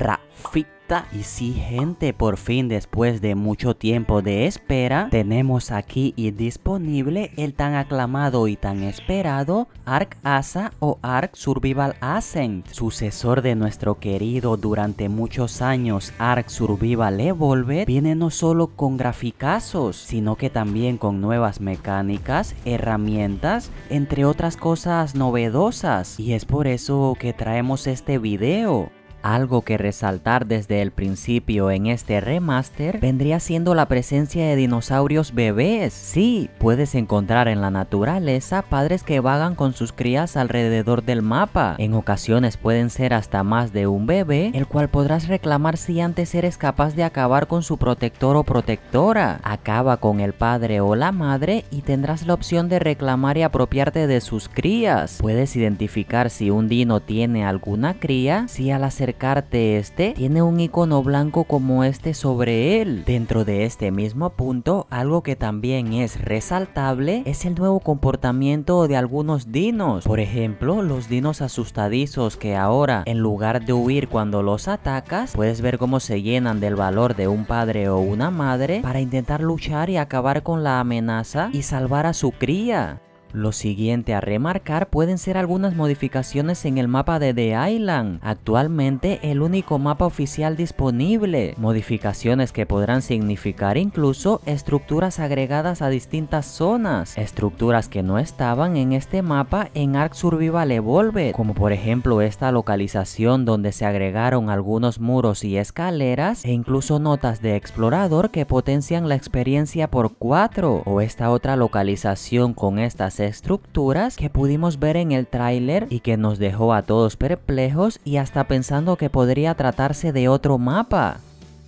Rafita. Y si gente, por fin, después de mucho tiempo de espera, tenemos aquí y disponible el tan aclamado y tan esperado Ark Asa o Ark Survival Ascent, sucesor de nuestro querido durante muchos años Ark Survival Evolved, viene no solo con graficazos, sino que también con nuevas mecánicas, herramientas, entre otras cosas novedosas. Y es por eso que traemos este video. Algo que resaltar desde el principio en este remaster vendría siendo la presencia de dinosaurios bebés. Sí, puedes encontrar en la naturaleza padres que vagan con sus crías alrededor del mapa. En ocasiones pueden ser hasta más de un bebé, el cual podrás reclamar si antes eres capaz de acabar con su protector o protectora. Acaba con el padre o la madre y tendrás la opción de reclamar y apropiarte de sus crías. Puedes identificar si un dino tiene alguna cría, si al hacer acercarte este, tiene un icono blanco como este sobre él. Dentro de este mismo punto, algo que también es resaltable es el nuevo comportamiento de algunos dinos. Por ejemplo, los dinos asustadizos que ahora, en lugar de huir cuando los atacas, puedes ver cómo se llenan del valor de un padre o una madre para intentar luchar y acabar con la amenaza y salvar a su cría. Lo siguiente a remarcar pueden ser algunas modificaciones en el mapa de The Island, actualmente el único mapa oficial disponible, modificaciones que podrán significar incluso estructuras agregadas a distintas zonas, estructuras que no estaban en este mapa en Ark Survival Evolved, como por ejemplo esta localización donde se agregaron algunos muros y escaleras e incluso notas de explorador que potencian la experiencia por 4, o esta otra localización con estas estructuras que pudimos ver en el tráiler y que nos dejó a todos perplejos y hasta pensando que podría tratarse de otro mapa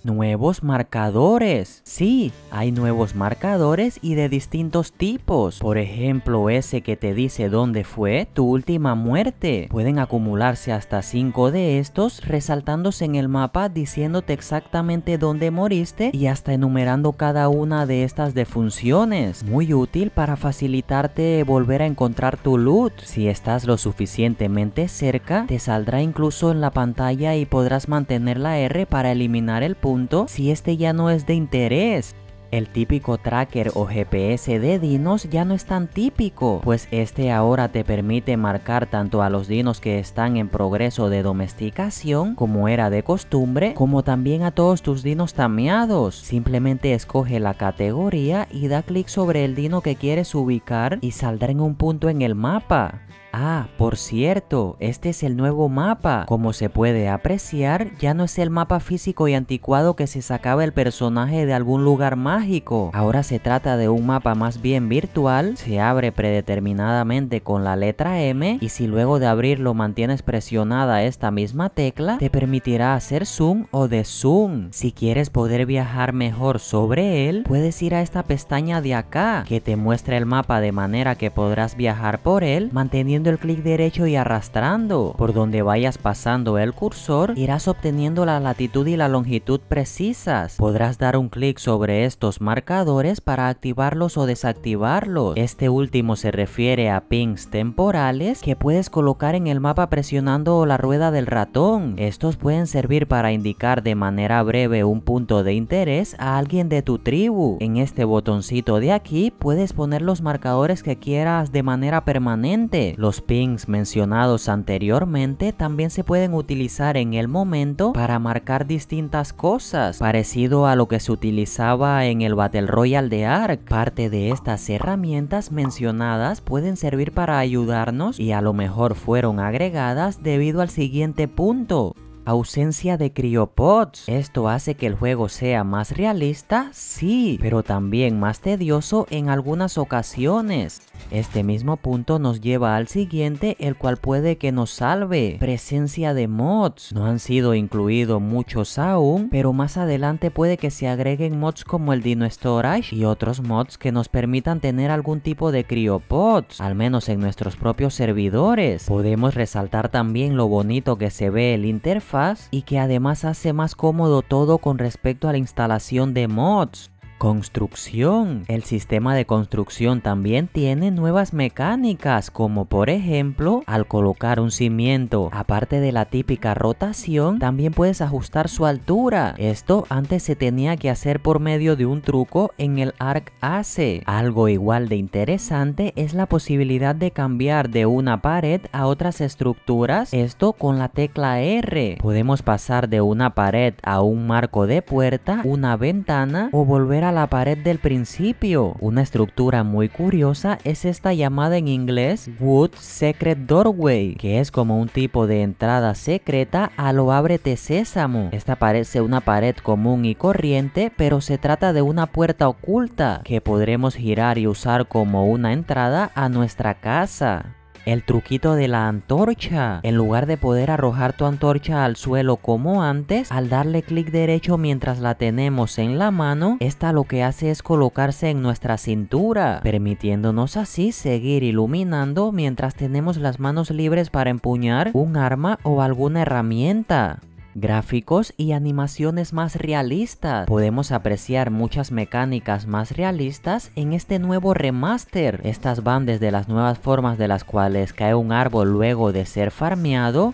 nuevos marcadores. Sí, hay nuevos marcadores y de distintos tipos. Por ejemplo, ese que te dice dónde fue tu última muerte. Pueden acumularse hasta 5 de estos, resaltándose en el mapa diciéndote exactamente dónde moriste y hasta enumerando cada una de estas defunciones. Muy útil para facilitarte volver a encontrar tu loot. Si estás lo suficientemente cerca, te saldrá incluso en la pantalla y podrás mantener la R para eliminar el punto si este ya no es de interés. El típico tracker o GPS de dinos ya no es tan típico, pues este ahora te permite marcar tanto a los dinos que están en progreso de domesticación, como era de costumbre, como también a todos tus dinos tameados. Simplemente escoge la categoría y da clic sobre el dino que quieres ubicar y saldrá en un punto en el mapa. Ah, por cierto, este es el nuevo mapa. Como se puede apreciar, ya no es el mapa físico y anticuado que se sacaba el personaje de algún lugar mágico. Ahora se trata de un mapa más bien virtual, se abre predeterminadamente con la letra M y si luego de abrirlo mantienes presionada esta misma tecla, te permitirá hacer zoom o de zoom. Si quieres poder viajar mejor sobre él, puedes ir a esta pestaña de acá, que te muestra el mapa de manera que podrás viajar por él, manteniendo el clic derecho y arrastrando. Por donde vayas pasando el cursor, irás obteniendo la latitud y la longitud precisas. Podrás dar un clic sobre estos marcadores para activarlos o desactivarlos. Este último se refiere a pins temporales que puedes colocar en el mapa presionando la rueda del ratón. Estos pueden servir para indicar de manera breve un punto de interés a alguien de tu tribu. En este botoncito de aquí puedes poner los marcadores que quieras de manera permanente. Los los pins mencionados anteriormente también se pueden utilizar en el momento para marcar distintas cosas, parecido a lo que se utilizaba en el Battle Royale de Ark. Parte de estas herramientas mencionadas pueden servir para ayudarnos y a lo mejor fueron agregadas debido al siguiente punto. Ausencia de criopods. Esto hace que el juego sea más realista, sí, pero también más tedioso en algunas ocasiones. Este mismo punto nos lleva al siguiente, el cual puede que nos salve. Presencia de mods. No han sido incluidos muchos aún, pero más adelante puede que se agreguen mods como el Dino Storage y otros mods que nos permitan tener algún tipo de criopods, al menos en nuestros propios servidores. Podemos resaltar también lo bonito que se ve el interfaz y que además hace más cómodo todo con respecto a la instalación de mods. Construcción. El sistema de construcción también tiene nuevas mecánicas, como por ejemplo, al colocar un cimiento, aparte de la típica rotación, también puedes ajustar su altura. Esto antes se tenía que hacer por medio de un truco en el Arc AC. Algo igual de interesante es la posibilidad de cambiar de una pared a otras estructuras, esto con la tecla R. Podemos pasar de una pared a un marco de puerta, una ventana o volver a la pared del principio. Una estructura muy curiosa es esta llamada en inglés Wood Secret Doorway, que es como un tipo de entrada secreta a lo ábrete sésamo. Esta parece una pared común y corriente, pero se trata de una puerta oculta que podremos girar y usar como una entrada a nuestra casa. El truquito de la antorcha. En lugar de poder arrojar tu antorcha al suelo como antes, al darle clic derecho mientras la tenemos en la mano, esta lo que hace es colocarse en nuestra cintura, permitiéndonos así seguir iluminando mientras tenemos las manos libres para empuñar un arma o alguna herramienta gráficos y animaciones más realistas. Podemos apreciar muchas mecánicas más realistas en este nuevo remaster. Estas van desde las nuevas formas de las cuales cae un árbol luego de ser farmeado,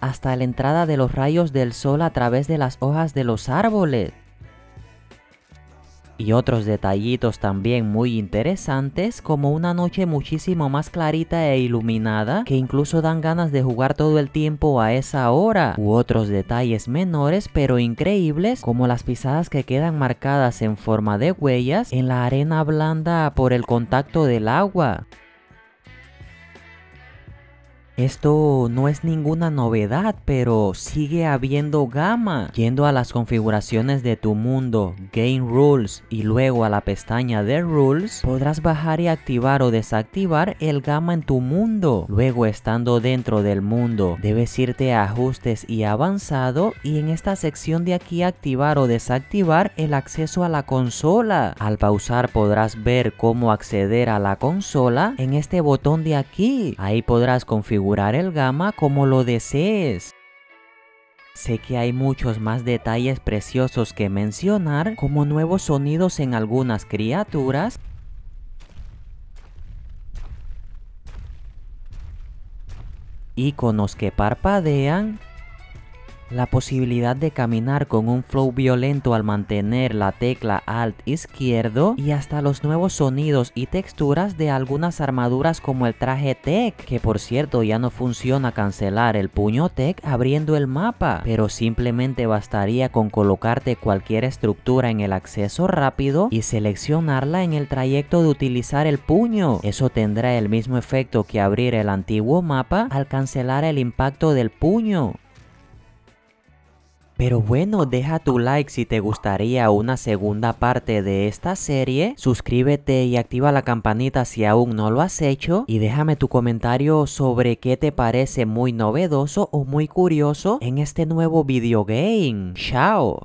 hasta la entrada de los rayos del sol a través de las hojas de los árboles y otros detallitos también muy interesantes como una noche muchísimo más clarita e iluminada que incluso dan ganas de jugar todo el tiempo a esa hora u otros detalles menores pero increíbles como las pisadas que quedan marcadas en forma de huellas en la arena blanda por el contacto del agua. Esto no es ninguna novedad, pero sigue habiendo gama. Yendo a las configuraciones de tu mundo, Game Rules y luego a la pestaña de Rules, podrás bajar y activar o desactivar el gama en tu mundo. Luego estando dentro del mundo, debes irte a ajustes y avanzado y en esta sección de aquí activar o desactivar el acceso a la consola. Al pausar podrás ver cómo acceder a la consola en este botón de aquí. Ahí podrás configurar el gama como lo desees. Sé que hay muchos más detalles preciosos que mencionar, como nuevos sonidos en algunas criaturas, iconos que parpadean la posibilidad de caminar con un flow violento al mantener la tecla alt izquierdo y hasta los nuevos sonidos y texturas de algunas armaduras como el traje Tech, que por cierto ya no funciona cancelar el puño Tech abriendo el mapa, pero simplemente bastaría con colocarte cualquier estructura en el acceso rápido y seleccionarla en el trayecto de utilizar el puño. Eso tendrá el mismo efecto que abrir el antiguo mapa al cancelar el impacto del puño. Pero bueno, deja tu like si te gustaría una segunda parte de esta serie, suscríbete y activa la campanita si aún no lo has hecho y déjame tu comentario sobre qué te parece muy novedoso o muy curioso en este nuevo videogame. ¡Chao!